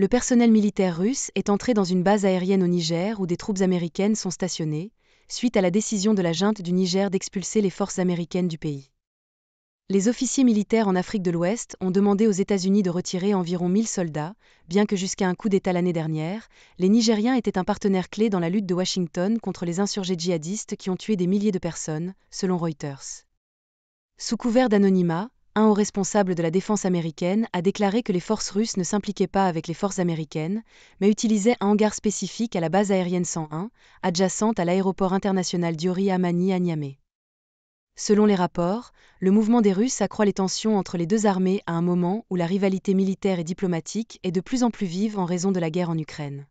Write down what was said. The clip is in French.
le personnel militaire russe est entré dans une base aérienne au Niger où des troupes américaines sont stationnées, suite à la décision de la junte du Niger d'expulser les forces américaines du pays. Les officiers militaires en Afrique de l'Ouest ont demandé aux États-Unis de retirer environ 1000 soldats, bien que jusqu'à un coup d'État l'année dernière, les Nigériens étaient un partenaire clé dans la lutte de Washington contre les insurgés djihadistes qui ont tué des milliers de personnes, selon Reuters. Sous couvert d'anonymat, un haut responsable de la défense américaine a déclaré que les forces russes ne s'impliquaient pas avec les forces américaines, mais utilisaient un hangar spécifique à la base aérienne 101, adjacente à l'aéroport international Diori Amani à Niamey. Selon les rapports, le mouvement des Russes accroît les tensions entre les deux armées à un moment où la rivalité militaire et diplomatique est de plus en plus vive en raison de la guerre en Ukraine.